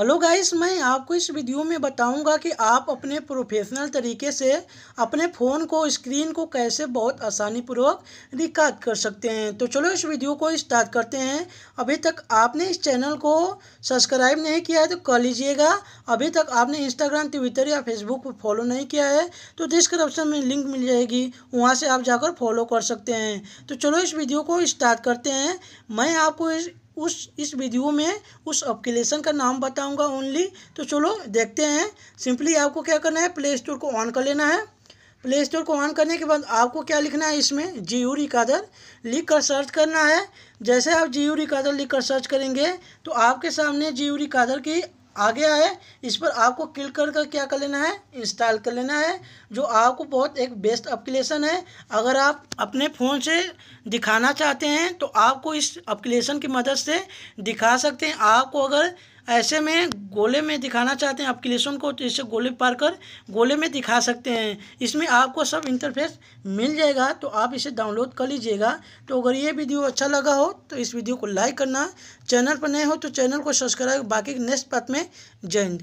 hello guys मैं आपको इस वीडियो में बताऊंगा कि आप अपने प्रोफेशनल तरीके से अपने फ़ोन को स्क्रीन को कैसे बहुत आसानी पूर्वक रिकॉर्ड कर सकते हैं तो चलो इस वीडियो को स्टार्ट करते हैं अभी तक आपने इस चैनल को सब्सक्राइब नहीं किया है तो कर लीजिएगा अभी तक आपने इंस्टाग्राम ट्विटर या फेसबुक पर फॉलो नहीं किया है तो डिस्क्रिप्शन में लिंक मिल जाएगी वहाँ से आप जाकर फॉलो कर सकते हैं तो चलो इस वीडियो को स्टार्ट करते हैं मैं आपको इस उस इस वीडियो में उस अप्लीकेशन का नाम बताऊंगा ओनली तो चलो देखते हैं सिंपली आपको क्या करना है प्ले स्टोर को ऑन कर लेना है प्ले स्टोर को ऑन करने के बाद आपको क्या लिखना है इसमें जी यू रिकादर लिख कर सर्च करना है जैसे आप जी यू रिकादर लिख कर सर्च करेंगे तो आपके सामने जी यू रिकादर की आ गया है इस पर आपको क्लिक कर कर क्या कर लेना है इंस्टॉल कर लेना है जो आपको बहुत एक बेस्ट अप्लीकेशन है अगर आप अपने फ़ोन से दिखाना चाहते हैं तो आपको इस अप्लीकेशन की मदद से दिखा सकते हैं आपको अगर ऐसे में गोले में दिखाना चाहते हैं आप लेसन को तो इसे गोले पार कर गोले में दिखा सकते हैं इसमें आपको सब इंटरफेस मिल जाएगा तो आप इसे डाउनलोड कर लीजिएगा तो अगर ये वीडियो अच्छा लगा हो तो इस वीडियो को लाइक करना चैनल पर नए हो तो चैनल को सब्सक्राइब बाकी नेक्स्ट पथ में जय हिंद